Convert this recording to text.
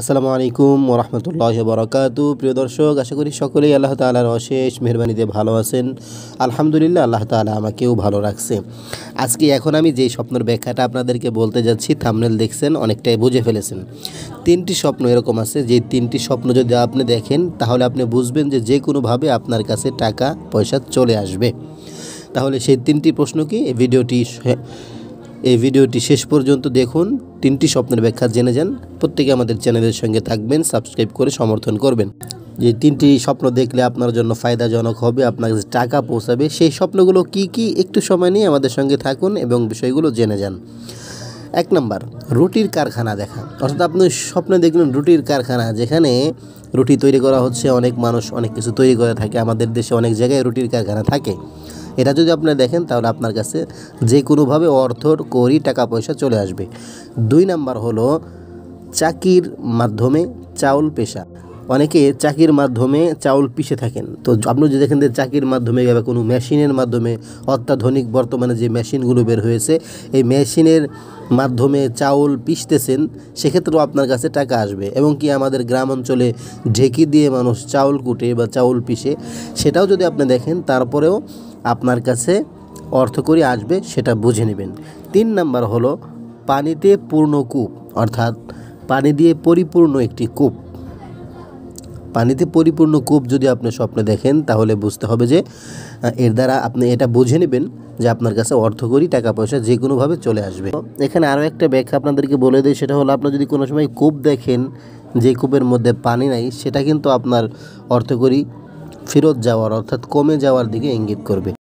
আসসালামু আলাইকুম ওরহমতুল্লাহ বরকাত প্রিয় দর্শক আশা করি সকলেই আল্লাহ তালার অশেষ মেহরবানিতে ভালো আছেন আলহামদুলিল্লাহ আল্লাহ তালা আমাকেও ভালো রাখছে আজকে এখন আমি যে স্বপ্নের ব্যাখ্যাটা আপনাদেরকে বলতে যাচ্ছি থামনেল দেখছেন অনেকটাই বুঝে ফেলেছেন তিনটি স্বপ্ন এরকম আছে যে তিনটি স্বপ্ন যদি আপনি দেখেন তাহলে আপনি বুঝবেন যে যে কোনোভাবে আপনার কাছে টাকা পয়সা চলে আসবে তাহলে সেই তিনটি প্রশ্ন কি ভিডিওটি এই ভিডিওটি শেষ পর্যন্ত দেখুন তিনটি স্বপ্নের ব্যাখ্যা জেনে যান প্রত্যেকে আমাদের চ্যানেলের সঙ্গে থাকবেন সাবস্ক্রাইব করে সমর্থন করবেন যে তিনটি স্বপ্ন দেখলে আপনার জন্য ফায়দাজনক হবে আপনার কাছে টাকা পৌঁছাবে সেই স্বপ্নগুলো কি কি একটু সময় নিয়ে আমাদের সঙ্গে থাকুন এবং বিষয়গুলো জেনে যান এক নম্বর রুটির কারখানা দেখা অর্থাৎ আপনি স্বপ্নে দেখলেন রুটির কারখানা যেখানে রুটি তৈরি করা হচ্ছে অনেক মানুষ অনেক কিছু তৈরি করে থাকে আমাদের দেশে অনেক জায়গায় রুটির কারখানা থাকে এটা যদি আপনি দেখেন তাহলে আপনার কাছে যে কোনোভাবে অর্থ করি টাকা পয়সা চলে আসবে দুই নাম্বার হলো চাকির মাধ্যমে চাউল পেশা অনেকে চাকির মাধ্যমে চাউল পিষে থাকেন তো আপনি যদি দেখেন যে চাকির মাধ্যমে বা কোনো মেশিনের মাধ্যমে অত্যাধুনিক বর্তমানে যে মেশিনগুলো বের হয়েছে এই মেশিনের মাধ্যমে চাউল পিষতেছেন সেক্ষেত্রেও আপনার কাছে টাকা আসবে এবং কি আমাদের গ্রাম অঞ্চলে ঢেকি দিয়ে মানুষ চাউল কুটে বা চাউল পিষে সেটাও যদি আপনি দেখেন তারপরেও আপনার কাছে অর্থকরী আসবে সেটা বুঝে নেবেন তিন নাম্বার হলো পানিতে পূর্ণ কূপ অর্থাৎ পানি দিয়ে পরিপূর্ণ একটি কূপ পানিতে পরিপূর্ণ কূপ যদি আপনি স্বপ্নে দেখেন তাহলে বুঝতে হবে যে এর দ্বারা আপনি এটা বুঝে নেবেন যে আপনার কাছে অর্থ করি টাকা পয়সা যে কোনোভাবে চলে আসবে এখানে আরও একটা ব্যাখ্যা আপনাদেরকে বলে দিই সেটা হলো আপনার যদি কোনো সময় কূপ দেখেন যে কূপের মধ্যে পানি নাই সেটা কিন্তু আপনার অর্থকরী ফেরত যাওয়ার অর্থাৎ কমে যাওয়ার দিকে ইঙ্গিত করবে